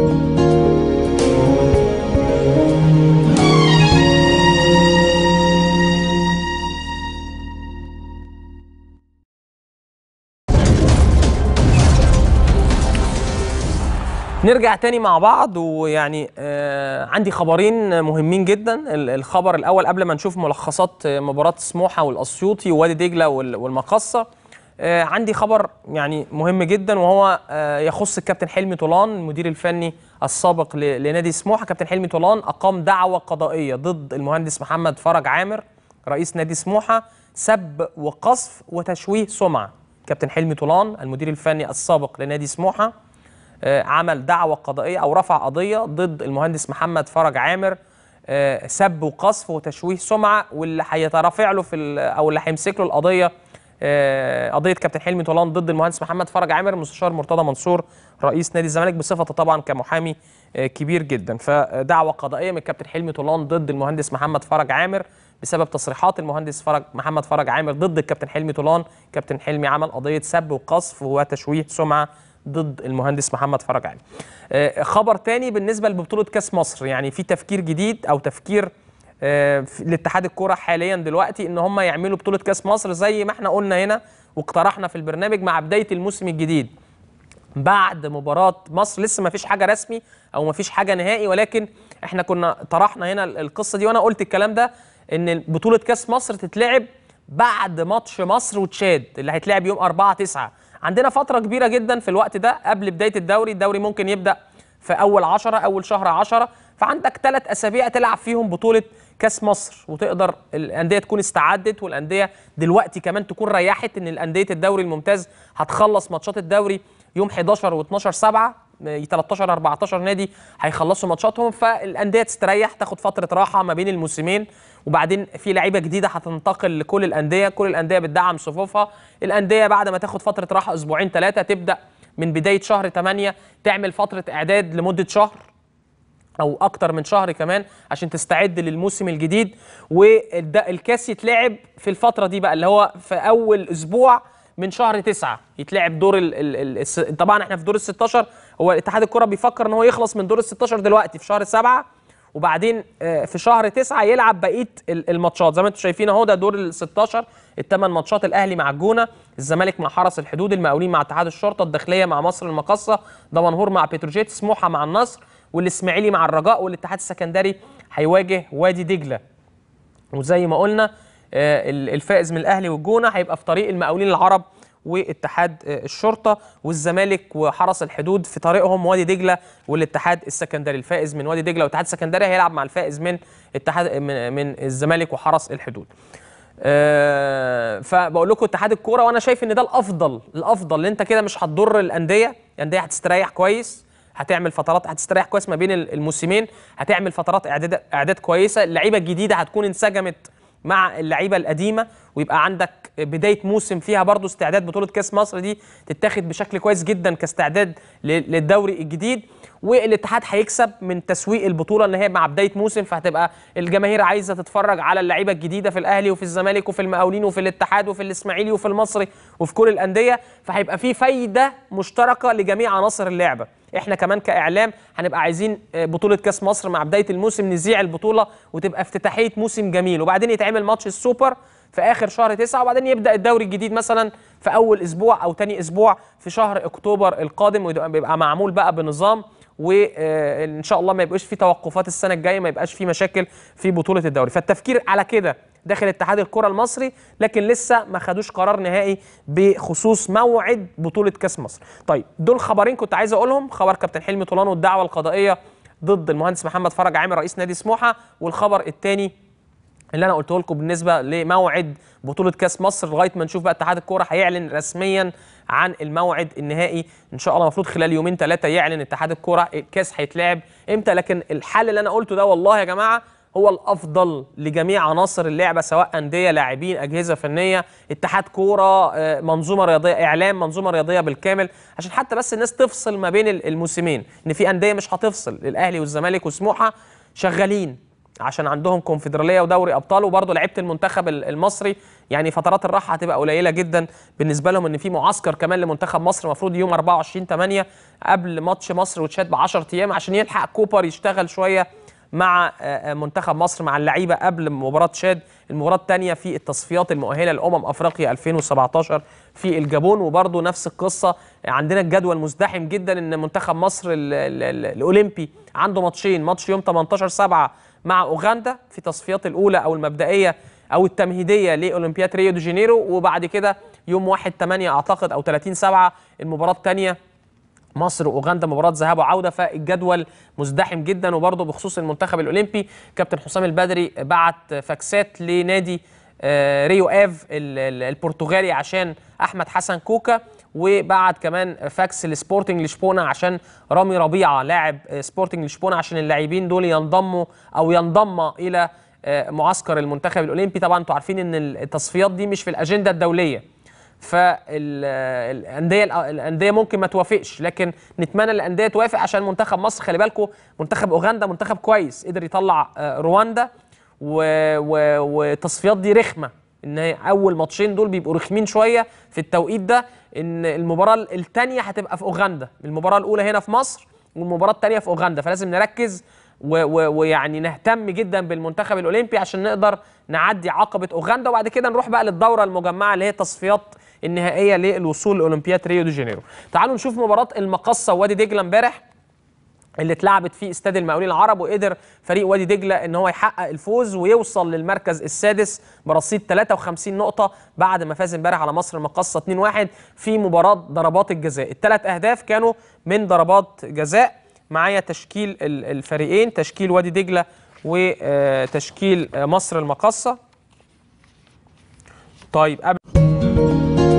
نرجع تاني مع بعض ويعني آه عندي خبرين مهمين جدا الخبر الاول قبل ما نشوف ملخصات مباراه سموحه والاسيوطي ووادي دجله والمقصه آه، عندي خبر يعني مهم جدا وهو آه، يخص الكابتن حلمي طولان المدير الفني السابق لنادي سموحه كابتن حلمي طولان اقام دعوه قضائيه ضد المهندس محمد فرج عامر رئيس نادي سموحه سب وقصف وتشويه سمعه كابتن حلمي طولان المدير الفني السابق لنادي سموحه آه، عمل دعوه قضائيه او رفع قضيه ضد المهندس محمد فرج عامر سب وقصف وتشويه سمعه واللي هيترافع له في او اللي هيمسك له القضيه آه، قضيه كابتن حلمي طولان ضد المهندس محمد فرج عامر مستشار مرتضى منصور رئيس نادي الزمالك بصفته طبعا كمحامي آه، كبير جدا فدعوه قضائيه من الكابتن حلمي طولان ضد المهندس محمد فرج عامر بسبب تصريحات المهندس فرج محمد فرج عامر ضد الكابتن حلمي طولان كابتن حلمي عمل قضيه سب وقصف وتشويه سمعه ضد المهندس محمد فرج عامر آه، خبر تاني بالنسبه لبطوله كاس مصر يعني في تفكير جديد او تفكير آه، لاتحاد الكوره حاليا دلوقتي ان هم يعملوا بطوله كاس مصر زي ما احنا قلنا هنا واقترحنا في البرنامج مع بدايه الموسم الجديد بعد مباراه مصر لسه ما فيش حاجه رسمي او ما فيش حاجه نهائي ولكن احنا كنا طرحنا هنا القصه دي وانا قلت الكلام ده ان بطوله كاس مصر تتلعب بعد ماتش مصر وتشاد اللي هيتلعب يوم 4 9 عندنا فتره كبيره جدا في الوقت ده قبل بدايه الدوري الدوري ممكن يبدا في اول 10 اول شهر 10 فعندك ثلاث اسابيع تلعب فيهم بطوله كاس مصر وتقدر الانديه تكون استعدت والانديه دلوقتي كمان تكون ريحت ان الانديه الدوري الممتاز هتخلص ماتشات الدوري يوم 11 و12 7 13 14 نادي هيخلصوا ماتشاتهم فالانديه تستريح تاخد فتره راحه ما بين الموسمين وبعدين في لعيبه جديده هتنتقل لكل الانديه كل الانديه بتدعم صفوفها الانديه بعد ما تاخد فتره راحه اسبوعين ثلاثه تبدا من بدايه شهر 8 تعمل فتره اعداد لمده شهر او اكتر من شهر كمان عشان تستعد للموسم الجديد والكاس يتلعب في الفتره دي بقى اللي هو في اول اسبوع من شهر تسعة يتلعب دور ال ال ال طبعا احنا في دور ال 16 هو اتحاد الكره بيفكر ان هو يخلص من دور ال 16 دلوقتي في شهر سبعة وبعدين آه، في شهر تسعة يلعب بقيه الماتشات زي ما انتم شايفين اهو ده دور ال 16 الثمان ماتشات الاهلي مع الجونه الزمالك مع حرس الحدود المقاولين مع اتحاد الشرطه الداخليه مع مصر المقاصه دمنهور مع بتروجيت سموحه مع النصر والاسماعيلي مع الرجاء والاتحاد السكندري هيواجه وادي دجله وزي ما قلنا آه، الفائز من الاهلي والجونه هيبقى في طريق المقاولين العرب واتحاد آه، الشرطه والزمالك وحرس الحدود في طريقهم وادي دجله والاتحاد السكندري الفائز من وادي دجله والاتحاد السكندري هيلعب مع الفائز من اتحاد من, من الزمالك وحرس الحدود أه فبقول لكم اتحاد الكوره وانا شايف ان ده الافضل الافضل اللي انت كده مش هتضر الانديه الانديه هتستريح كويس هتعمل فترات هتستريح كويس ما بين الموسمين هتعمل فترات اعداد اعداد كويسه اللعيبه الجديده هتكون انسجمت مع اللعيبه القديمه ويبقى عندك بدايه موسم فيها برضو استعداد بطوله كاس مصر دي تتاخد بشكل كويس جدا كاستعداد للدوري الجديد والاتحاد هيكسب من تسويق البطوله ان هي مع بدايه موسم فهتبقى الجماهير عايزه تتفرج على اللعيبه الجديده في الاهلي وفي الزمالك وفي المقاولين وفي الاتحاد وفي الاسماعيلي وفي المصري وفي كل الانديه فهيبقى في فايده مشتركه لجميع عناصر اللعبه احنا كمان كاعلام هنبقى عايزين آه، بطوله كاس مصر مع بدايه الموسم نذيع البطوله وتبقى افتتاحيه موسم جميل وبعدين يتعمل ماتش السوبر في اخر شهر تسعة وبعدين يبدا الدوري الجديد مثلا في اول اسبوع او تاني اسبوع في شهر اكتوبر القادم ويبقى معمول بقى بنظام وان آه، شاء الله ما يبقاش في توقفات السنه الجايه ما يبقاش في مشاكل في بطوله الدوري فالتفكير على كده داخل اتحاد الكره المصري لكن لسه ما خدوش قرار نهائي بخصوص موعد بطوله كاس مصر طيب دول خبرين كنت عايز اقولهم خبر كابتن حلمي طولان والدعوه القضائيه ضد المهندس محمد فرج عامر رئيس نادي سموحه والخبر الثاني اللي انا قلته لكم بالنسبه لموعد بطوله كاس مصر لغايه ما نشوف بقى اتحاد الكوره هيعلن رسميا عن الموعد النهائي ان شاء الله المفروض خلال يومين ثلاثه يعلن اتحاد الكوره الكاس هيتلعب امتى لكن الحل اللي انا قلته ده والله يا جماعه هو الافضل لجميع عناصر اللعبه سواء انديه لاعبين اجهزه فنيه اتحاد كوره آه، منظومه رياضيه اعلام منظومه رياضيه بالكامل عشان حتى بس الناس تفصل ما بين الموسمين ان في انديه مش هتفصل الاهلي والزمالك وسموحه شغالين عشان عندهم كونفدراليه ودوري ابطال وبرضه لعيبه المنتخب المصري يعني فترات الراحه هتبقى قليله جدا بالنسبه لهم ان في معسكر كمان لمنتخب مصر المفروض يوم 24 8 قبل ماتش مصر وتشاد ب 10 ايام عشان يلحق كوبر يشتغل شويه مع آه، آه، منتخب مصر مع اللعيبه قبل مباراه تشاد المباراه الثانيه في التصفيات المؤهله لامم افريقيا 2017 في الجابون وبرده نفس القصه عندنا الجدول مزدحم جدا ان منتخب مصر ال الاولمبي عنده ماتشين ماتش يوم 18 7 مع اوغندا في تصفيات الاولى او المبدئيه او التمهيديه لاولمبياد ريو دي جانيرو وبعد كده يوم 1 8 اعتقد او 30 7 المباراه الثانيه مصر واوغندا مباراه ذهاب وعوده فالجدول مزدحم جدا وبرضه بخصوص المنتخب الاولمبي كابتن حسام البدري بعت فاكسات لنادي آه، ريو اف البرتغالي عشان احمد حسن كوكا وبعت كمان فاكس لسبورتنج لشبونه عشان رامي ربيعه لاعب آه، سبورتنج لشبونه عشان اللاعبين دول ينضموا او ينضم الى آه، معسكر المنتخب الاولمبي طبعا انتوا عارفين ان التصفيات دي مش في الاجنده الدوليه فالانديه الانديه ممكن ما توافقش لكن نتمنى الانديه توافق عشان منتخب مصر خلي بالكم منتخب اوغندا منتخب كويس قدر يطلع آه، رواندا والتصفيات دي رخمه ان اول ماتشين دول بيبقوا رخمين شويه في التوقيت ده ان المباراه الثانيه هتبقى في اوغندا المباراه الاولى هنا في مصر والمباراه الثانيه في اوغندا فلازم نركز ويعني نهتم جدا بالمنتخب الاولمبي عشان نقدر نعدي عقبه اوغندا وبعد كده نروح بقى للدوره المجمعه اللي هي تصفيات النهائيه للوصول لاولمبياد ريو دي جانيرو تعالوا نشوف مباراه المقصه ووادي دجله امبارح اللي اتلعبت في استاد المقاولين العرب وقدر فريق وادي دجله ان هو يحقق الفوز ويوصل للمركز السادس برصيد 53 نقطه بعد ما فاز امبارح على مصر المقصه 2-1 في مباراه ضربات الجزاء، الثلاث اهداف كانوا من ضربات جزاء معايا تشكيل الفريقين تشكيل وادي دجله وتشكيل مصر المقصه طيب قبل